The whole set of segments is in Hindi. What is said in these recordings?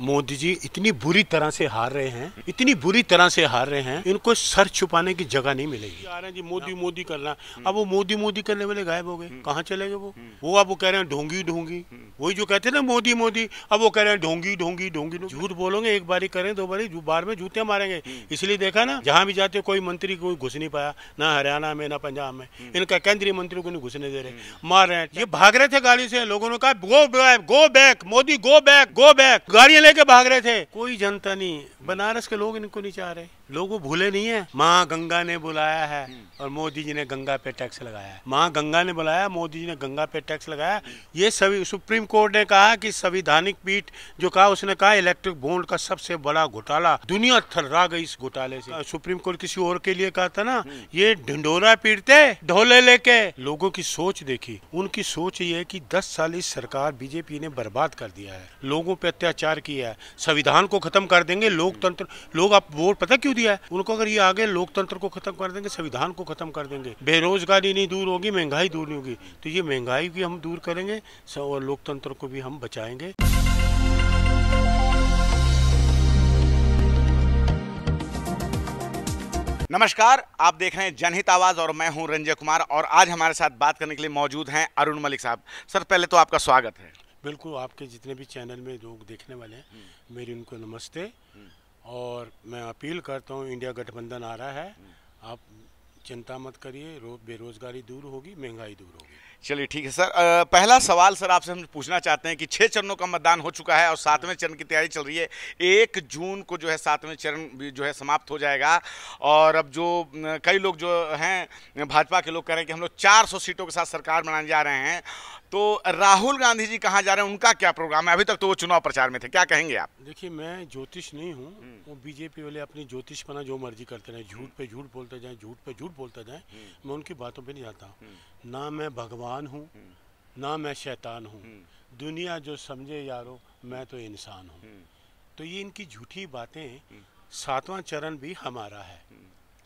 मोदी जी इतनी बुरी तरह से हार रहे हैं इतनी बुरी तरह से हार रहे हैं इनको सर छुपाने की जगह नहीं मिलेगी आ रहे हैं जी मोदी मोदी करना हम्म। अब वो मोदी मोदी करने वाले गायब हो गए हम्म। कहाँ चले गए वो हम्म। वो अब वो कह रहे हैं ढोंगी ढोंगी वही जो कहते हैं ना मोदी मोदी अब वो कह रहे हैं ढोंगी ढोंगी ढोंगी झूठ बोलोगे एक बारी करें दो बारी बार में जूते मारेंगे इसलिए देखा ना जहाँ भी जाते कोई मंत्री कोई घुस नहीं पाया ना हरियाणा में ना पंजाब में इनका केंद्रीय मंत्री को नहीं घुसने दे रहे मार रहे हैं ये भाग रहे थे गाड़ी से लोगों ने कहा go back go back Modi go back go back गाड़ियां लेके भाग रहे थे कोई जनता नहीं बनारस के लोग इनको नहीं चाह रहे लोग वो भूले नहीं है माँ गंगा ने बुलाया है और मोदी जी ने गंगा पे टैक्स लगाया है माँ गंगा ने बुलाया मोदी जी ने गंगा पे टैक्स लगाया ये सभी सुप्रीम कोर्ट ने कहा कि संविधानिक पीठ जो कहा उसने कहा इलेक्ट्रिक बोन्ड का सबसे बड़ा घोटाला दुनिया थर्रा गई इस घोटाले से सुप्रीम कोर्ट किसी और के लिए कहा था ना ये ढिंडोरा पीटते ढोले लेके लोगों की सोच देखी उनकी सोच ये है दस साल इस सरकार बीजेपी ने बर्बाद कर दिया है लोगों पे अत्याचार किया है संविधान को खत्म कर देंगे लोकतंत्र लोग आप वोट पता क्यों दिया है उनको अगर ये आगे लोकतंत्र को खत्म कर देंगे संविधान को खत्म कर देंगे बेरोजगारी नहीं दूर होगी महंगाई दूर नहीं होगी तो ये महंगाई भी हम दूर करेंगे और लोकतंत्र को भी हम बचाएंगे नमस्कार आप देख रहे हैं जनहित आवाज और मैं हूं रंजय कुमार और आज हमारे साथ बात करने के लिए मौजूद हैं अरुण मलिक साहब सर पहले तो आपका स्वागत है बिल्कुल आपके जितने भी चैनल में लोग देखने वाले हैं हम्म। मेरी उनको नमस्ते हम्म। और मैं अपील करता हूँ इंडिया गठबंधन आ रहा है आप चिंता मत करिए बेरोजगारी दूर होगी महंगाई दूर होगी चलिए ठीक है सर आ, पहला सवाल सर आपसे हम पूछना चाहते हैं कि छः चरणों का मतदान हो चुका है और सातवें चरण की तैयारी चल रही है एक जून को जो है सातवें चरण जो है समाप्त हो जाएगा और अब जो कई लोग जो हैं भाजपा के लोग कह रहे हैं कि हम लोग चार सीटों के साथ सरकार बनाने जा रहे हैं तो राहुल गांधी जी कहाँ जा रहे हैं उनका क्या प्रोग्राम है अभी तक तो वो चुनाव प्रचार में थे क्या कहेंगे आप देखिए मैं ज्योतिष नहीं हूँ हम्म। वो बीजेपी वाले अपनी ज्योतिष पना जो मर्जी करते रहे झूठ पे झूठ बोलते जाए झूठ पे झूठ बोलते जाए हम्म। मैं उनकी बातों पे नहीं जाता हम्म। ना मैं भगवान हूँ ना मैं शैतान हूँ दुनिया जो समझे यारो मैं तो इंसान हूँ तो ये इनकी झूठी बातें सातवां चरण भी हमारा है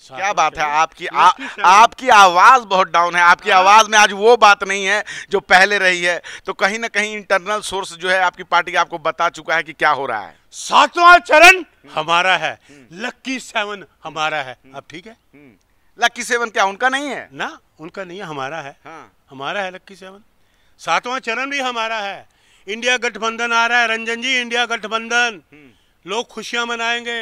क्या बात है आपकी आ, आपकी आवाज बहुत डाउन है आपकी आवाज हाँ। में आज वो बात नहीं है जो पहले रही है तो कहीं ना कहीं इंटरनल सोर्स जो है आपकी पार्टी आपको बता चुका है कि क्या हो रहा है सातवां चरण हम्म। हमारा है लक्की हम्म। सेवन हमारा है हम्म। अब ठीक है लक्की सेवन क्या उनका नहीं है ना उनका नहीं है हमारा है हाँ। हमारा है लक्की सेवन सातवां चरण भी हमारा है इंडिया गठबंधन आ रहा है रंजन जी इंडिया गठबंधन लोग खुशियां मनाएंगे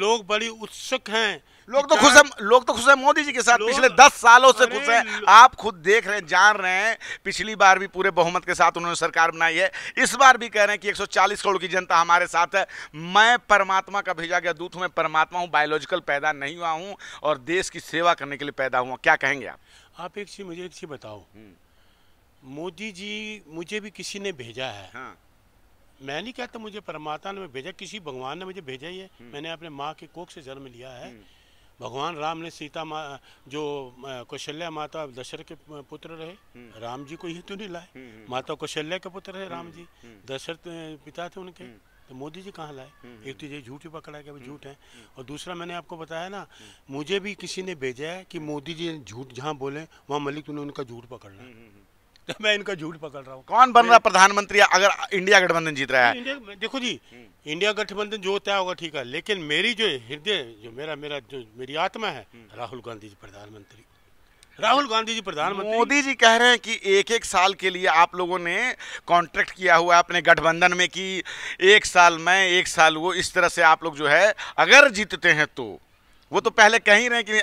लोग बड़ी उत्सुक हैं तो लोग तो खुश है लोग तो खुश है मोदी जी के साथ पिछले दस सालों से खुश है आप खुद देख रहे हैं जान रहे हैं पिछली बार भी पूरे बहुमत के साथ उन्होंने सरकार बनाई है इस बार भी कह रहे हैं कि 140 करोड़ की जनता हमारे साथ है मैं परमात्मा का भेजा गया दूत हूँ मैं परमात्मा हूँ बायोलॉजिकल पैदा नहीं हुआ हूँ और देश की सेवा करने के लिए पैदा हुआ क्या कहेंगे आप एक चीज मुझे एक चीज बताओ हम्म। मोदी जी मुझे भी किसी ने भेजा है हाँ। मैं नहीं कहता मुझे परमात्मा ने भेजा किसी भगवान ने मुझे भेजा ही है हम्म। मैंने अपने माँ के कोख से जन्म लिया है हम्म। भगवान राम ने सीता मा जो कौशल्या माता दशरथ के पुत्र रहे हम्म। राम जी को हेतु तो नहीं लाए हम्म, हम्म। माता कौशल्या के पुत्र रहे राम जी दशरथ पिता थे उनके तो मोदी जी कहाँ लाए एक तो ये झूठ ही पकड़ा गया झूठ है और दूसरा मैंने आपको बताया ना मुझे भी किसी ने भेजा है कि मोदी जी झूठ जहाँ बोले वहाँ मलिक तुमने उनका झूठ पकड़ना है मैं इनका झूठ पकड़ रहा हूँ कौन बन रहा प्रधानमंत्री अगर इंडिया गठबंधन जीत रहा है देखो जी इंडिया गठबंधन जो तय होगा ठीक है लेकिन मेरी जो हृदय जो मेरा मेरा जो मेरी आत्मा है राहुल गांधी जी प्रधानमंत्री राहुल गांधी जी प्रधानमंत्री मोदी जी कह रहे हैं कि एक एक साल के लिए आप लोगों ने कॉन्ट्रैक्ट किया हुआ है अपने गठबंधन में कि एक साल मैं एक साल वो इस तरह से आप लोग जो है अगर जीतते हैं तो वो तो पहले कह ही रहे कि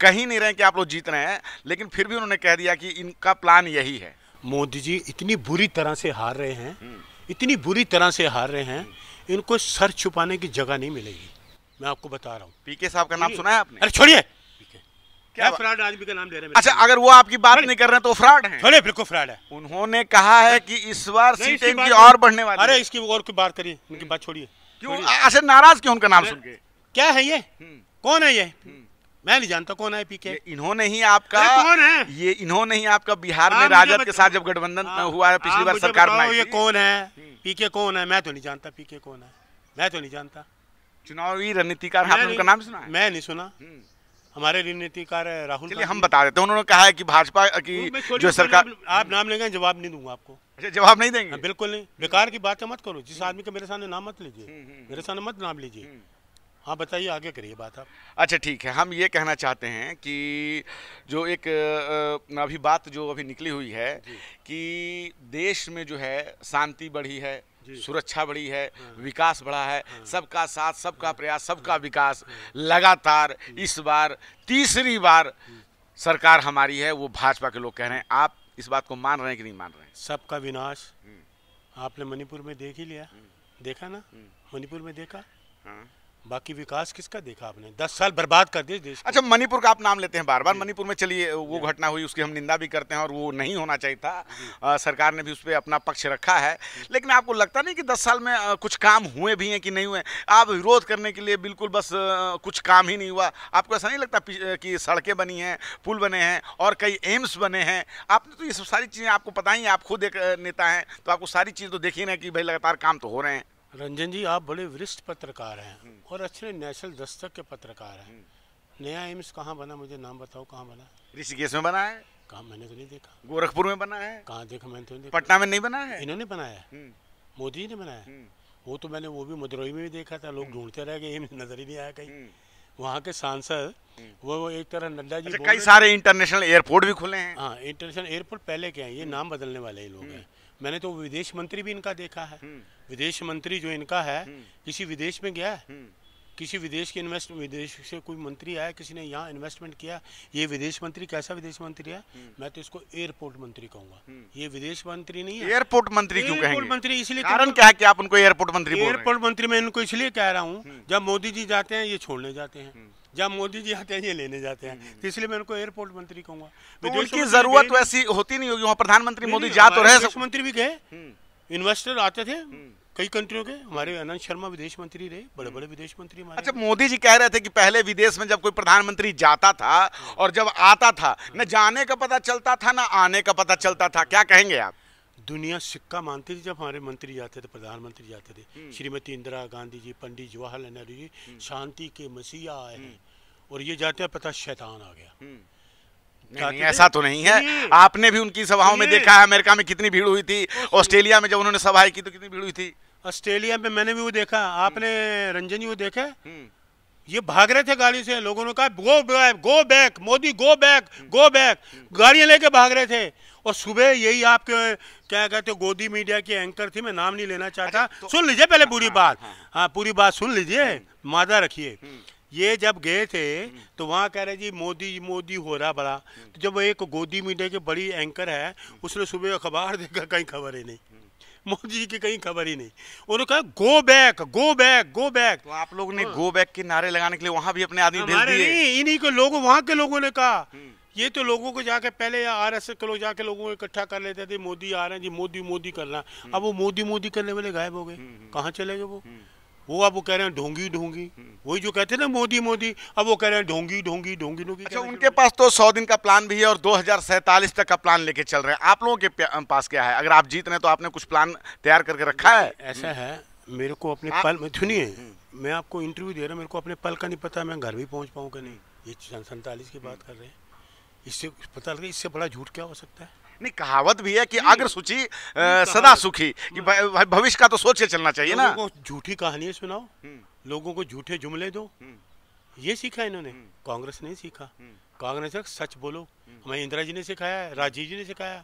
कह ही नहीं रहे कि आप लोग जीत रहे हैं लेकिन फिर भी उन्होंने कह दिया कि इनका प्लान यही है मोदी जी इतनी बुरी तरह से हार रहे हैं हम्म। इतनी बुरी तरह से हार रहे हैं हम्म। इनको सर छुपाने की जगह नहीं मिलेगी मैं आपको बता रहा हूँ पीके साहब का नाम सुना है आपने अरे छोड़िए क्या फ्रॉड आदमी का नाम ले रहे हैं अच्छा अगर वो आपकी बात नहीं कर रहे तो फ्रॉड है छोड़िए बिल्कुल फ्रॉड है उन्होंने कहा है कि इस बार सीटें और बढ़ने वाली अरे इसकी और बात करिए उनकी बात छोड़िए क्यों अच्छा नाराज क्यों उनका नाम सुन के क्या है ये हम्म। कौन है ये हम्म। मैं नहीं जानता कौन है पीके इन्होंने ही आपका कौन है ये इन्होंने ही आपका बिहार हाँ, में राजद के साथ जब गठबंधन हाँ, हुआ है पिछली हाँ, बार सरकार में ये कौन है पीके हम्म। कौन है मैं तो नहीं जानता पीके कौन है मैं तो नहीं जानता चुनावी रणनीतिकार आपने उनका नाम सुना मैं नहीं सुना हमारे रणनीतिकार राहुल चलिए हम बता देते हैं उन्होंने कहा है कि भाजपा की जो सरकार आप नाम लेंगे जवाब नहीं दूंगा आपको अच्छा जवाब नहीं देंगे बिल्कुल नहीं बेकार की बात मत करो जिस आदमी का मेरे सामने नाम मत लीजिए मेरे सामने मत नाम लीजिए हाँ बताइए आगे करिए बात आप अच्छा ठीक है हम ये कहना चाहते हैं कि जो एक अभी बात जो अभी निकली हुई है कि देश में जो है शांति बढ़ी है सुरक्षा बढ़ी है हाँ। विकास बढ़ा है हाँ। सबका साथ सबका हाँ। प्रयास सबका हाँ। विकास हाँ। लगातार इस बार तीसरी बार सरकार हमारी है वो भाजपा के लोग कह रहे हैं आप इस बात को मान रहे हैं कि नहीं मान रहे हैं सबका विनाश हम्म। आपने मणिपुर में देख ही लिया हम्म। देखा ना हम्म। मणिपुर में देखा हाँ। बाकी विकास किसका देखा आपने दस साल बर्बाद कर दिए देश अच्छा मणिपुर का आप नाम लेते हैं बार बार मणिपुर में चलिए वो घटना हुई उसकी हम निंदा भी करते हैं और वो नहीं होना चाहिए था आ, सरकार ने भी उस पर अपना पक्ष रखा है लेकिन आपको लगता नहीं कि दस साल में कुछ काम हुए भी हैं कि नहीं हुए आप विरोध करने के लिए बिल्कुल बस कुछ काम ही नहीं हुआ आपको ऐसा नहीं लगता कि सड़कें बनी हैं पुल बने हैं और कई एम्स बने हैं आपने तो ये सब सारी चीज़ें आपको पता ही आप खुद एक नेता हैं तो आपको सारी चीज़ तो देखी नहीं कि भाई लगातार काम तो हो रहे हैं रंजन जी आप बड़े वरिष्ठ पत्रकार हैं हम्म। और अच्छे नेशनल दस्तक के पत्रकार हैं हम्म। नया एम्स कहाँ बना मुझे नाम बताओ कहाँ बना ऋषिकेश में बना है कहाँ मैंने तो नहीं देखा गोरखपुर में बना है कहाँ देखा मैंने तो नहीं देखा पटना में नहीं बना है इन्होंने बनाया हम्म। मोदी ने बनाया वो तो मैंने वो भी मदुरई में भी देखा था लोग ढूंढते रह गए एम्स नजर ही नहीं आया कहीं वहाँ के सांसद हम्म। वो एक तरह नड्डा जी अच्छा, कई सारे इंटरनेशनल एयरपोर्ट भी खुले हैं हाँ इंटरनेशनल एयरपोर्ट पहले क्या है ये हम्म। नाम बदलने वाले ही लोग हैं हम्म। मैंने तो विदेश मंत्री भी इनका देखा है विदेश मंत्री जो इनका है किसी विदेश में गया है किसी विदेश के इन्वेस्ट विदेश से कोई मंत्री आया किसी ने यहाँ इन्वेस्टमेंट किया ये विदेश मंत्री कैसा विदेश मंत्री है हम्म। मैं तो इसको एयरपोर्ट मंत्री कहूंगा हम्म। ये विदेश मंत्री नहीं है एयरपोर्ट मंत्री क्यों एयरपोर्ट मंत्री इसलिए कारण क्या है कि आप उनको एयरपोर्ट मंत्री एयरपोर्ट मंत्री मैं इनको इसलिए कह रहा हूँ हम्म। जब मोदी जी जाते हैं ये छोड़ने जाते हैं जब मोदी जी आते हैं ये लेने जाते हैं तो इसलिए मैं उनको एयरपोर्ट मंत्री कहूंगा तो उनकी जरूरत वैसी होती नहीं होगी वहाँ प्रधानमंत्री मोदी जा तो रहे मंत्री भी गए इन्वेस्टर आते थे कई कंट्रियों के हमारे अनंत शर्मा विदेश मंत्री रहे बड़े बड़े हम्म। विदेश मंत्री हमारे अच्छा मोदी जी कह रहे थे कि पहले विदेश में जब कोई प्रधानमंत्री जाता था हम्म। और जब आता था हम्म। न जाने का पता चलता था न आने का पता चलता था क्या कहेंगे आप दुनिया सिक्का मानती थी जब हमारे मंत्री जाते थे प्रधानमंत्री जाते थे श्रीमती इंदिरा गांधी जी पंडित जवाहरलाल नेहरू जी शांति के मसीहा आए हैं और ये जाते हैं पता शैतान आ गया नहीं, नहीं, ऐसा तो नहीं है आपने भी उनकी सभाओं में देखा है अमेरिका में कितनी भीड़ हुई थी ऑस्ट्रेलिया में जब उन्होंने सभाएं की तो कितनी भीड़ हुई थी ऑस्ट्रेलिया में मैंने भी वो देखा आपने हम्म। रंजन जी वो देखा हम्म। ये भाग रहे थे गाड़ी से लोगों ने कहा go back go back Modi go back go back गाड़ियां लेके भाग रहे थे और सुबह यही आपके क्या कहते हो गोदी मीडिया की एंकर थी मैं नाम नहीं लेना चाहता अच्छा, तो, सुन लीजिए पहले पूरी हाँ, बात हाँ, हाँ।, हाँ पूरी बात सुन लीजिए हम्म। मादा रखिए ये जब गए थे तो वहाँ कह रहे जी मोदी मोदी हो रहा बड़ा तो जब एक गोदी मीडिया की बड़ी एंकर है उसने सुबह अखबार देखा कहीं खबर ही नहीं मोदी जी की कहीं खबर ही नहीं उन्होंने कहा go back go back go back तो आप लोग ने गो हाँ। बैक के नारे लगाने के लिए वहां भी अपने आदमी भेज दिए इन्हीं के लोगों वहां के लोगों ने कहा हम्म। ये तो लोगों को जाके पहले या आर एस के लोग जाके लोगों को इकट्ठा कर लेते थे मोदी आ रहे हैं जी मोदी मोदी करना हम्म। अब वो मोदी मोदी करने वाले गायब हो गए हम्म, कहाँ चले गए वो वो अब वो कह रहे हैं ढोंगी ढोंगी हम्म। वही जो कहते हैं ना मोदी मोदी अब वो कह रहे हैं ढोंगी ढोंगी ढोंगी ढोंगी अच्छा उनके पास तो सौ दिन का प्लान भी है और दो तक का प्लान लेके चल रहे हैं आप लोगों के पास क्या है अगर आप जीत रहे तो आपने कुछ प्लान तैयार करके रखा है ऐसा है मेरे को अपने पल सुनिए तो हम्म। मैं आपको इंटरव्यू दे रहा हूँ मेरे को अपने पल का नहीं पता मैं घर भी पहुँच पाऊँगा नहीं ये सैंतालीस की बात हम्म। कर रहे हैं इससे पता लगे इससे बड़ा झूठ क्या हो सकता है नहीं कहावत भी है कि अग्र सूची सदा सुखी कि भविष्य का तो सोच के चलना चाहिए ना झूठी कहानियां सुनाओ हम्म। लोगों को झूठे जुमले दो हम्म। ये सीखा इन्होंने हम्म। कांग्रेस ने सीखा कांग्रेस सच बोलो हमें इंदिरा जी ने सिखाया राजीव जी ने सिखाया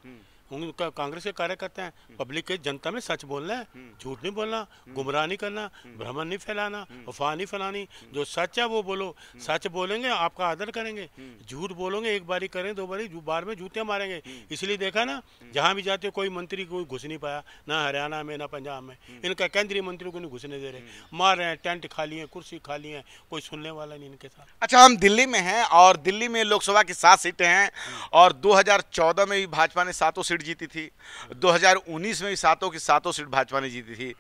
उनका कांग्रेस के कार्यकर्ता हैं हम्म। पब्लिक के जनता में सच बोलना है हम्म। झूठ नहीं बोलना हम्म। गुमराह नहीं करना भ्रमण नहीं फैलाना अफवाह नहीं फैलानी जो सच है वो बोलो सच बोलेंगे आपका आदर करेंगे झूठ बोलोगे एक बारी करें दो बारी बार में जूते मारेंगे इसलिए देखा ना जहाँ भी जाते कोई मंत्री कोई घुस नहीं पाया ना हरियाणा में ना पंजाब में इनका केंद्रीय मंत्री को नहीं घुसने दे रहे मार रहे हैं टेंट खाली है कुर्सी खाली है कोई सुनने वाला नहीं इनके साथ अच्छा हम दिल्ली में हैं और दिल्ली में लोकसभा की सात सीटें हैं और दो में भी भाजपा ने सातों सीट जीती थी 2019 में भी सातों की सातों सीट भाजपा ने जीती थी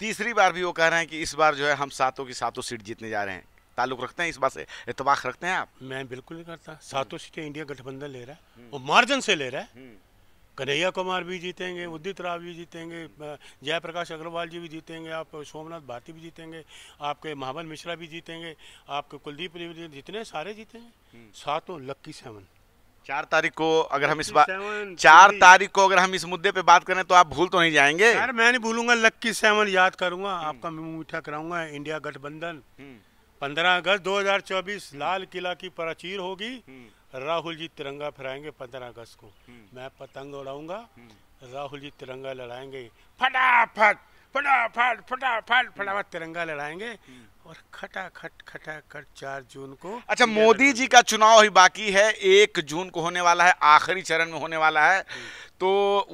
तीसरी बार भी वो कह रहे हैं कि इस बार जो है हम सातों की सातों सीट जीतने जा रहे हैं ताल्लुक रखते हैं इस बात से इतवाक रखते हैं आप मैं बिल्कुल नहीं करता हम्म। सातों सीटें इंडिया गठबंधन ले रहा है हम्म। वो मार्जन से ले रहा है हम्म। कन्हैया कुमार भी जीतेंगे उदित राव भी जीतेंगे जयप्रकाश अग्रवाल जी भी जीतेंगे आप सोमनाथ भारती भी जीतेंगे आपके महावन मिश्रा भी जीतेंगे आपके कुलदीप जितने सारे जीतेंगे सातों लक्की सेवन चार तारीख को अगर हम इस बात चार तारीख को अगर हम इस मुद्दे पे बात करें तो आप भूल तो नहीं जाएंगे यार मैं नहीं भूलूंगा लक्की सेवन याद करूंगा हम्म। आपका मुंह मीठा कराऊंगा इंडिया गठबंधन हम्म। पंद्रह अगस्त 2024 लाल किला की प्राचीर होगी हम्म। राहुल जी तिरंगा फहराएंगे पंद्रह अगस्त को मैं पतंग उड़ाऊंगा राहुल जी तिरंगा लड़ाएंगे फटाफट फटाफट फटाफट फटाफट तिरंगा लड़ाएंगे और खटाखट कर चार जून को अच्छा मोदी जी का चुनाव ही बाकी है एक जून को होने वाला है आखिरी चरण में होने वाला है तो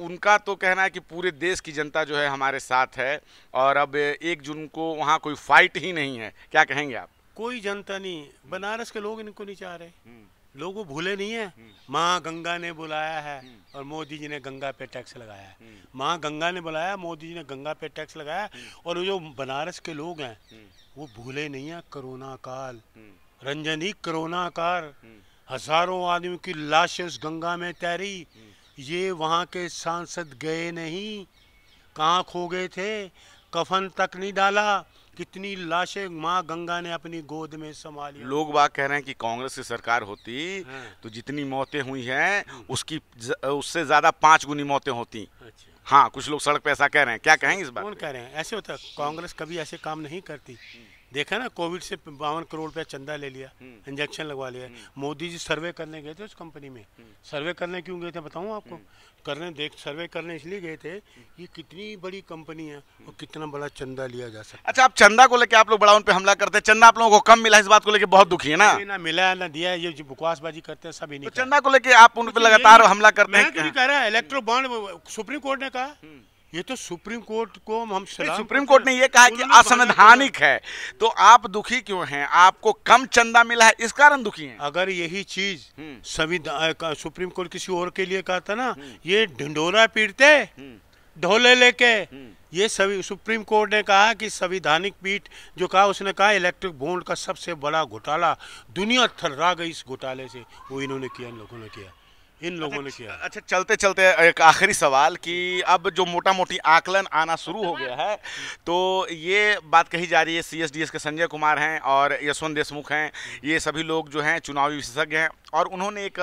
उनका तो कहना है कि पूरे देश की जनता जो है हमारे साथ है और अब एक जून को वहाँ कोई फाइट ही नहीं है क्या कहेंगे आप कोई जनता नहीं बनारस के लोग इनको नहीं चाह रहे हम्म। लोग भूले नहीं है हम्म। माँ गंगा ने बुलाया है हम्म। और मोदी जी ने गंगा पे टैक्स लगाया है माँ गंगा ने बुलाया मोदी जी ने गंगा पे टैक्स लगाया और जो बनारस के लोग हैं वो भूले नहीं है कोरोना काल हम्म। रंजनी कोरोना काल हम्म। हजारों आदमियों की लाशें उस गंगा में तैरी हम्म। ये वहाँ के सांसद गए नहीं कहाँ खो गए थे कफन तक नहीं डाला कितनी लाशें माँ गंगा ने अपनी गोद में संभाली लोग बात कह रहे हैं कि कांग्रेस की सरकार होती हाँ। तो जितनी मौतें हुई हैं उसकी उससे ज्यादा पांच गुनी मौतें होती अच्छा। हाँ कुछ लोग सड़क पे ऐसा कह रहे हैं क्या कहेंगे इस बात कौन कह रहे हैं ऐसे होता है कांग्रेस कभी ऐसे काम नहीं करती देखा ना कोविड से बावन करोड़ रुपया चंदा ले लिया इंजेक्शन हम्म। लगवा लिया हम्म। मोदी जी सर्वे करने गए थे उस कंपनी में सर्वे हम्म। करने क्यों गए थे बताऊँ आपको करने देख सर्वे करने इसलिए गए थे ये कितनी बड़ी कंपनी है और कितना बड़ा चंदा लिया जा सकता अच्छा आप चंदा को लेकर आप लोग बड़ा उन पर हमला करते हैं चंदा आप लोगों को कम मिला इस बात को लेकर बहुत दुखी है ना ना मिला ना दिया ये जो बकवासबाजी करते हैं सभी नहीं तो चंदा को लेकर आप उन पर लगातार हमला करते हैं इलेक्ट्रो तो बॉन्ड सुप्रीम कोर्ट ने कहा ये तो सुप्रीम कोर्ट को हम सुप्रीम कोर्ट ने ये कहा कि असंवैधानिक है तो आप दुखी क्यों हैं आपको कम चंदा मिला है इस कारण दुखी हैं अगर यही चीज हम्म। संविधान सुप्रीम कोर्ट किसी और के लिए कहा था ना हम्म। ये ढिंडोरा पीटते हम्म। ढोले लेके ये सभी सुप्रीम कोर्ट ने कहा कि संविधानिक पीठ जो कहा उसने कहा इलेक्ट्रिक बोर्ड का सबसे बड़ा घोटाला दुनिया थर्रा गई इस घोटाले से वो इन्होंने किया इन लोगों ने किया इन अच्छा, लोगों ने किया अच्छा चलते चलते एक आखिरी सवाल कि अब जो मोटा मोटी आकलन आना शुरू हो गया है तो ये बात कही जा रही है सीएसडीएस के संजय कुमार हैं और यशवंत देशमुख हैं ये सभी लोग जो हैं चुनावी विशेषज्ञ हैं और उन्होंने एक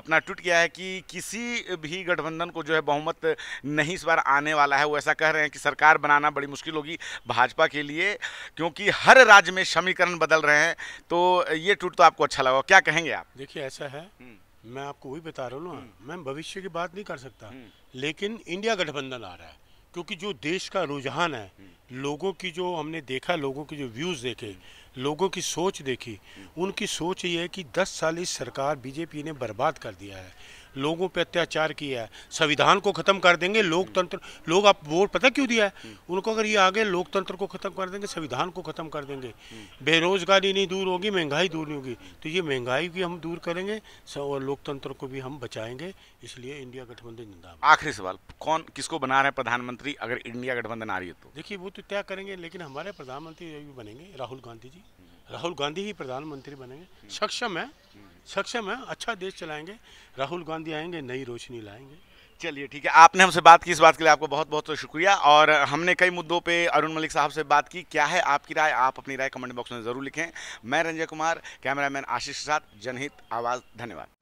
अपना ट्वीट किया है कि किसी भी गठबंधन को जो है बहुमत नहीं इस बार आने वाला है वो ऐसा कह रहे हैं कि सरकार बनाना बड़ी मुश्किल होगी भाजपा के लिए क्योंकि हर राज्य में समीकरण बदल रहे हैं तो ये ट्वीट तो आपको अच्छा लगा क्या कहेंगे आप देखिए ऐसा है मैं आपको वही बता रहा हूँ ना हम्म। मैं भविष्य की बात नहीं कर सकता हम्म। लेकिन इंडिया गठबंधन आ रहा है क्योंकि जो देश का रुझान है हम्म। लोगों की जो हमने देखा लोगों के जो व्यूज़ देखे लोगों की सोच देखी उनकी सोच ये है कि 10 साल इस सरकार बीजेपी ने बर्बाद कर दिया है लोगों पे अत्याचार किया है संविधान को ख़त्म कर देंगे लोकतंत्र लोग आप वोट पता क्यों दिया है उनको अगर ये आगे लोकतंत्र को ख़त्म कर देंगे संविधान को ख़त्म कर देंगे बेरोजगारी नहीं दूर होगी महंगाई दूर नहीं होगी तो ये महंगाई भी हम दूर करेंगे और लोकतंत्र को भी हम बचाएंगे इसलिए इंडिया गठबंधन जिंदा आखिरी सवाल कौन किसको बना रहे हैं प्रधानमंत्री अगर इंडिया गठबंधन आ रही है तो देखिए वो तो तय करेंगे लेकिन हमारे प्रधानमंत्री बनेंगे राहुल गांधी जी राहुल गांधी ही प्रधानमंत्री बनेंगे सक्षम है सक्षम है अच्छा देश चलाएंगे राहुल गांधी आएंगे नई रोशनी लाएंगे चलिए ठीक है आपने हमसे बात की इस बात के लिए आपको बहुत बहुत तो शुक्रिया और हमने कई मुद्दों पे अरुण मलिक साहब से बात की क्या है आपकी राय आप अपनी राय कमेंट बॉक्स में ज़रूर लिखें मैं रंजय कुमार कैमरामैन आशीष के साथ जनहित आवाज़ धन्यवाद